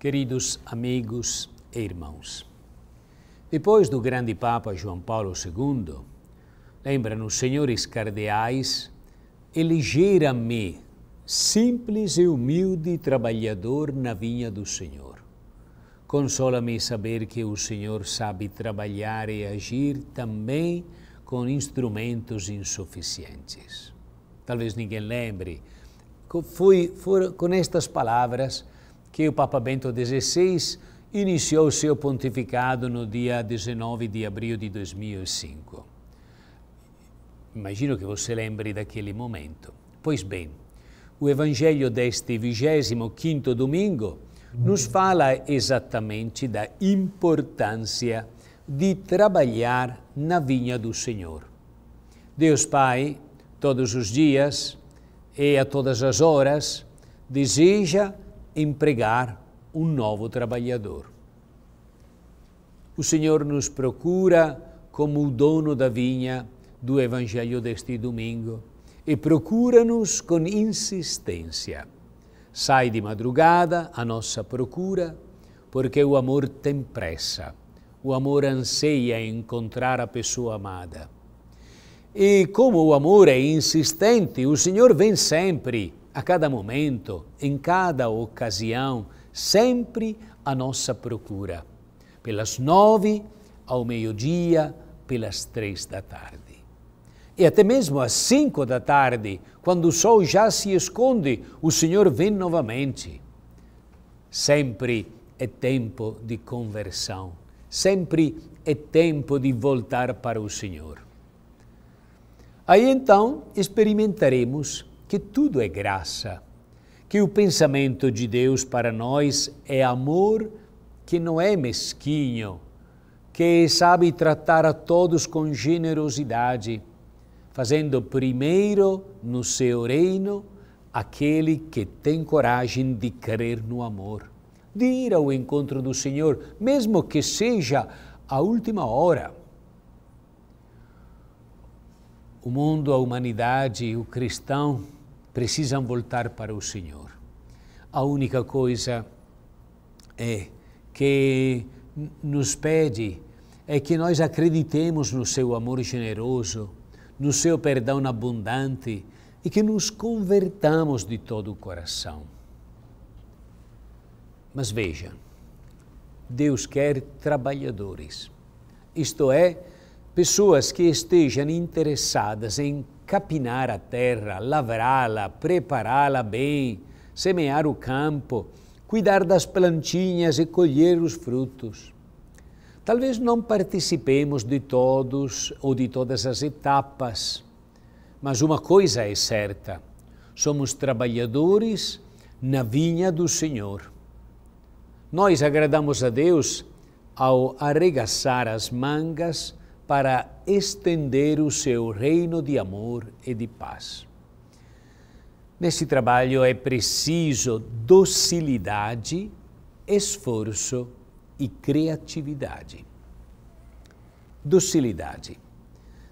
Queridos amigos e irmãos, depois do grande Papa João Paulo II, lembra-nos, senhores cardeais, elegeram-me, simples e humilde trabalhador na vinha do Senhor. Consola-me saber que o Senhor sabe trabalhar e agir também com instrumentos insuficientes. Talvez ninguém lembre, foi, foram com estas palavras que o Papa Bento XVI iniciou seu pontificado no dia 19 de abril de 2005. Imagino que você lembre daquele momento. Pois bem, o Evangelho deste 25 domingo nos fala exatamente da importância de trabalhar na vinha do Senhor. Deus Pai, todos os dias e a todas as horas, deseja empregar um novo trabalhador. O Senhor nos procura como o dono da vinha do Evangelho deste domingo e procura-nos com insistência. Sai de madrugada à nossa procura, porque o amor tem pressa, o amor anseia encontrar a pessoa amada. E como o amor é insistente, o Senhor vem sempre a cada momento, em cada ocasião, sempre a nossa procura. Pelas nove ao meio-dia, pelas três da tarde. E até mesmo às cinco da tarde, quando o sol já se esconde, o Senhor vem novamente. Sempre é tempo de conversão, sempre é tempo de voltar para o Senhor. Aí então experimentaremos que tudo é graça, que o pensamento de Deus para nós é amor que não é mesquinho, que sabe tratar a todos com generosidade, fazendo primeiro no seu reino aquele que tem coragem de crer no amor, de ir ao encontro do Senhor, mesmo que seja a última hora. O mundo, a humanidade, o cristão, precisam voltar para o Senhor. A única coisa é que nos pede é que nós acreditemos no seu amor generoso, no seu perdão abundante e que nos convertamos de todo o coração. Mas veja, Deus quer trabalhadores, isto é, pessoas que estejam interessadas em capinar a terra, lavrá-la, prepará-la bem, semear o campo, cuidar das plantinhas e colher os frutos. Talvez não participemos de todos ou de todas as etapas, mas uma coisa é certa: somos trabalhadores na vinha do Senhor. Nós agradamos a Deus ao arregaçar as mangas para estender o seu reino de amor e de paz. Nesse trabalho é preciso docilidade, esforço e criatividade. Docilidade.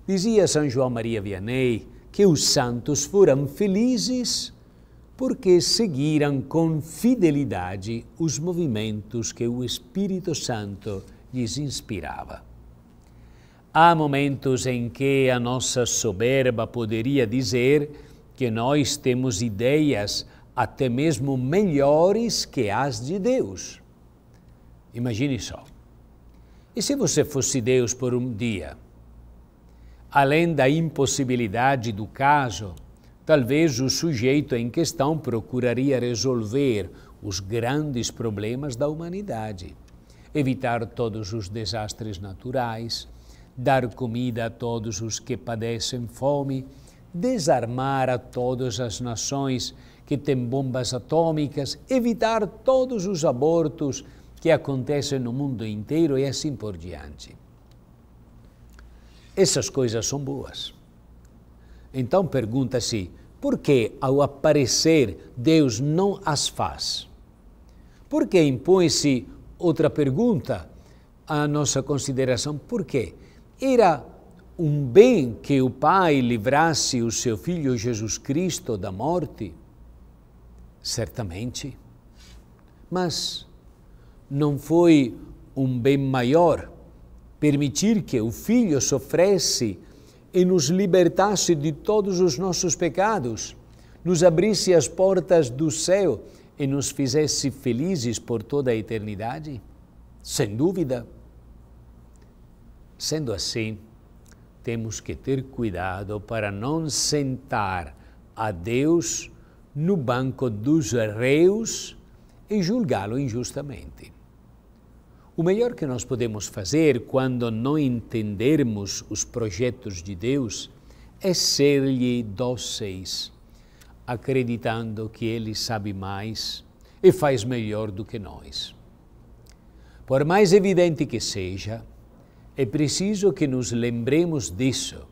Dizia São João Maria Vianney que os santos foram felizes porque seguiram com fidelidade os movimentos que o Espírito Santo lhes inspirava. Há momentos em que a nossa soberba poderia dizer que nós temos ideias até mesmo melhores que as de Deus. Imagine só. E se você fosse Deus por um dia? Além da impossibilidade do caso, talvez o sujeito em questão procuraria resolver os grandes problemas da humanidade, evitar todos os desastres naturais, dar comida a todos os que padecem fome, desarmar a todas as nações que têm bombas atômicas, evitar todos os abortos que acontecem no mundo inteiro e assim por diante. Essas coisas são boas. Então pergunta-se, por que ao aparecer Deus não as faz? Por que impõe-se outra pergunta à nossa consideração? Por quê? Era um bem que o Pai livrasse o seu filho Jesus Cristo da morte? Certamente. Mas não foi um bem maior permitir que o filho sofresse e nos libertasse de todos os nossos pecados, nos abrisse as portas do céu e nos fizesse felizes por toda a eternidade? Sem dúvida. Sendo assim, temos que ter cuidado para não sentar a Deus no banco dos reus e julgá-lo injustamente. O melhor que nós podemos fazer quando não entendermos os projetos de Deus é ser-lhe dóceis, acreditando que Ele sabe mais e faz melhor do que nós. Por mais evidente que seja, é preciso que nos lembremos disso,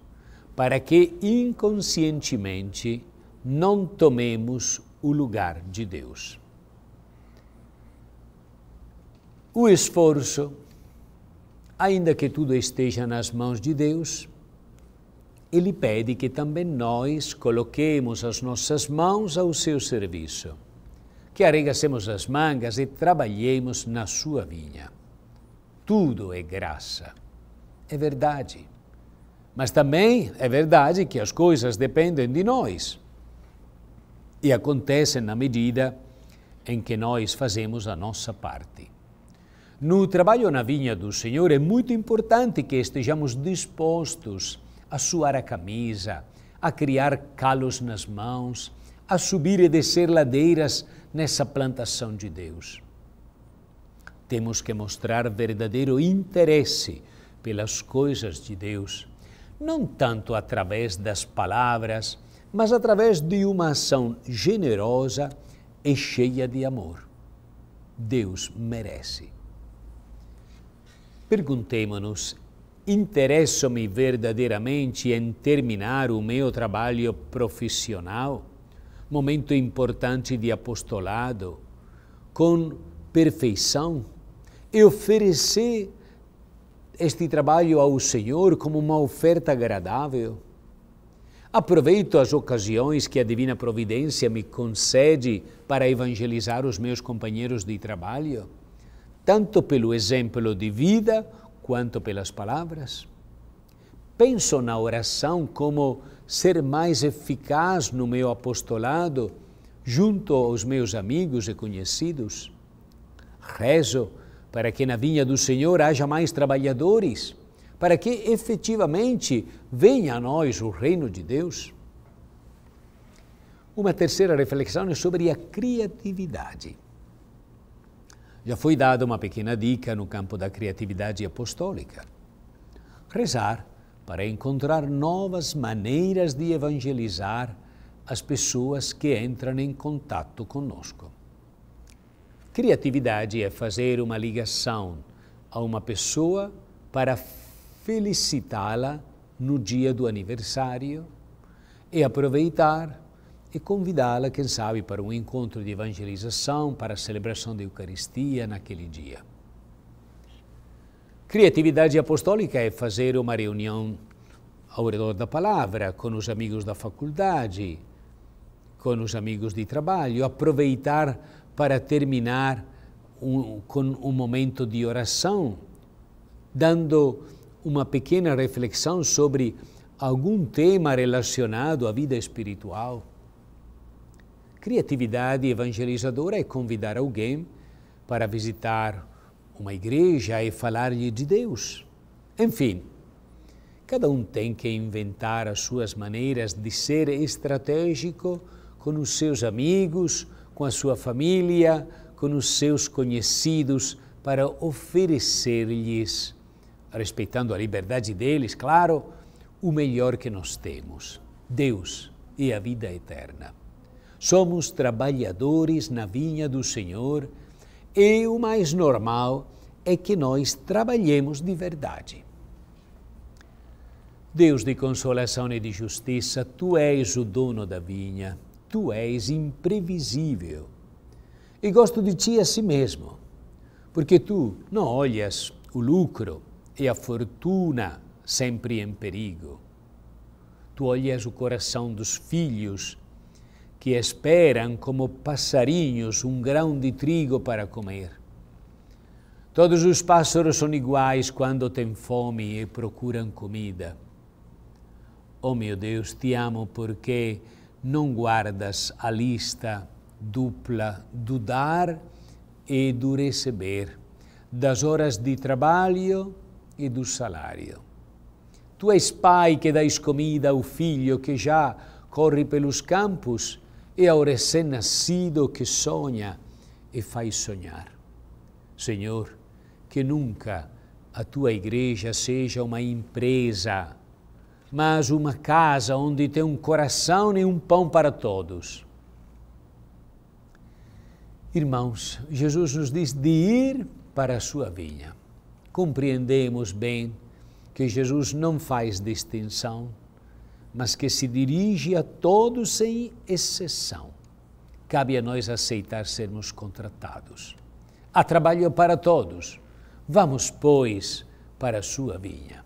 para que inconscientemente não tomemos o lugar de Deus. O esforço, ainda que tudo esteja nas mãos de Deus, ele pede que também nós coloquemos as nossas mãos ao seu serviço, que arregacemos as mangas e trabalhemos na sua vinha. Tudo é graça. É verdade. Mas também é verdade que as coisas dependem de nós e acontecem na medida em que nós fazemos a nossa parte. No trabalho na vinha do Senhor é muito importante que estejamos dispostos a suar a camisa, a criar calos nas mãos, a subir e descer ladeiras nessa plantação de Deus. Temos que mostrar verdadeiro interesse pelas coisas de Deus, não tanto através das palavras, mas através de uma ação generosa e cheia de amor. Deus merece. Perguntemo-nos: interesso-me verdadeiramente em terminar o meu trabalho profissional, momento importante de apostolado, com perfeição e oferecer este trabalho ao Senhor como uma oferta agradável. Aproveito as ocasiões que a Divina Providência me concede para evangelizar os meus companheiros de trabalho, tanto pelo exemplo de vida quanto pelas palavras. Penso na oração como ser mais eficaz no meu apostolado junto aos meus amigos e conhecidos. Rezo para que na vinha do Senhor haja mais trabalhadores, para que efetivamente venha a nós o reino de Deus. Uma terceira reflexão é sobre a criatividade. Já foi dada uma pequena dica no campo da criatividade apostólica. Rezar para encontrar novas maneiras de evangelizar as pessoas que entram em contato conosco. Criatividade é fazer uma ligação a uma pessoa para felicitá-la no dia do aniversário e aproveitar e convidá-la, quem sabe, para um encontro de evangelização, para a celebração da Eucaristia naquele dia. Criatividade apostólica é fazer uma reunião ao redor da palavra, com os amigos da faculdade, com os amigos de trabalho, aproveitar para terminar um, com um momento de oração, dando uma pequena reflexão sobre algum tema relacionado à vida espiritual. Criatividade evangelizadora é convidar alguém para visitar uma igreja e falar-lhe de Deus. Enfim, cada um tem que inventar as suas maneiras de ser estratégico com os seus amigos, com a sua família, com os seus conhecidos, para oferecer-lhes, respeitando a liberdade deles, claro, o melhor que nós temos: Deus e a vida eterna. Somos trabalhadores na vinha do Senhor e o mais normal é que nós trabalhemos de verdade. Deus de consolação e de justiça, tu és o dono da vinha tu és imprevisível. E gosto de ti a si mesmo, porque tu não olhas o lucro e a fortuna sempre em perigo. Tu olhas o coração dos filhos que esperam como passarinhos um grão de trigo para comer. Todos os pássaros são iguais quando têm fome e procuram comida. Oh meu Deus, te amo porque não guardas a lista dupla do dar e do receber, das horas de trabalho e do salário. Tu és pai que dai comida ao filho que já corre pelos campos e ao recém-nascido que sonha e faz sonhar. Senhor, que nunca a tua igreja seja uma empresa mas uma casa onde tem um coração e um pão para todos. Irmãos, Jesus nos diz de ir para a sua vinha. Compreendemos bem que Jesus não faz distinção, mas que se dirige a todos sem exceção. Cabe a nós aceitar sermos contratados. Há trabalho para todos. Vamos, pois, para a sua vinha.